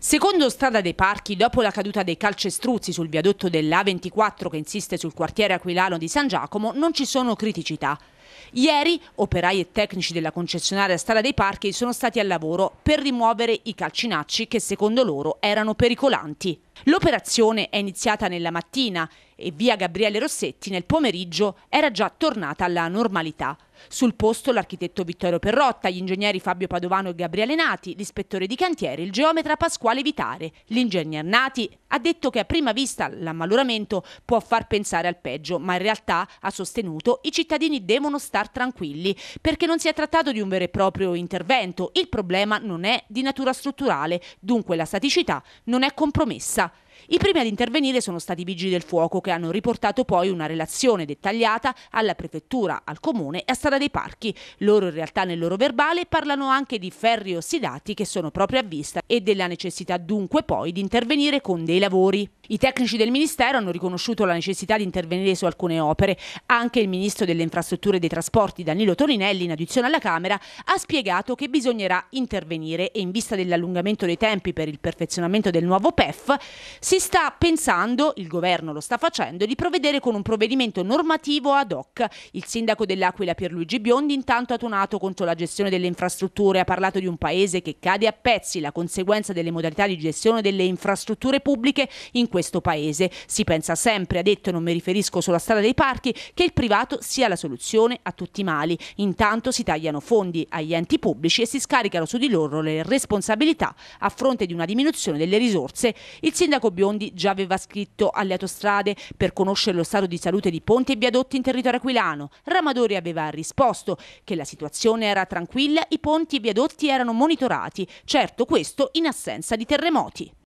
Secondo Strada dei Parchi, dopo la caduta dei calcestruzzi sul viadotto dell'A24 che insiste sul quartiere aquilano di San Giacomo, non ci sono criticità. Ieri operai e tecnici della concessionaria Strada dei Parchi sono stati al lavoro per rimuovere i calcinacci che secondo loro erano pericolanti. L'operazione è iniziata nella mattina e via Gabriele Rossetti nel pomeriggio era già tornata alla normalità. Sul posto l'architetto Vittorio Perrotta, gli ingegneri Fabio Padovano e Gabriele Nati, l'ispettore di cantiere, il geometra Pasquale Vitare. L'ingegner Nati ha detto che a prima vista l'ammaluramento può far pensare al peggio, ma in realtà, ha sostenuto, i cittadini devono star tranquilli perché non si è trattato di un vero e proprio intervento. Il problema non è di natura strutturale, dunque la staticità non è compromessa. I primi ad intervenire sono stati i vigili del fuoco che hanno riportato poi una relazione dettagliata alla prefettura, al comune e a Strada dei Parchi. Loro in realtà nel loro verbale parlano anche di ferri ossidati che sono proprio a vista e della necessità dunque poi di intervenire con dei lavori. I tecnici del Ministero hanno riconosciuto la necessità di intervenire su alcune opere. Anche il Ministro delle Infrastrutture e dei Trasporti, Danilo Toninelli, in audizione alla Camera, ha spiegato che bisognerà intervenire e in vista dell'allungamento dei tempi per il perfezionamento del nuovo PEF si sta pensando, il governo lo sta facendo, di provvedere con un provvedimento normativo ad hoc. Il sindaco dell'Aquila Pierluigi Biondi intanto ha tonato contro la gestione delle infrastrutture, ha parlato di un paese che cade a pezzi la conseguenza delle modalità di gestione delle infrastrutture pubbliche in questo paese. Si pensa sempre, ha detto, e non mi riferisco solo a strada dei parchi, che il privato sia la soluzione a tutti i mali. Intanto si tagliano fondi agli enti pubblici e si scaricano su di loro le responsabilità a fronte di una diminuzione delle risorse. Il sindaco Biondi già aveva scritto alle autostrade per conoscere lo stato di salute di ponti e viadotti in territorio aquilano. Ramadori aveva risposto che la situazione era tranquilla, i ponti e viadotti erano monitorati, certo questo in assenza di terremoti.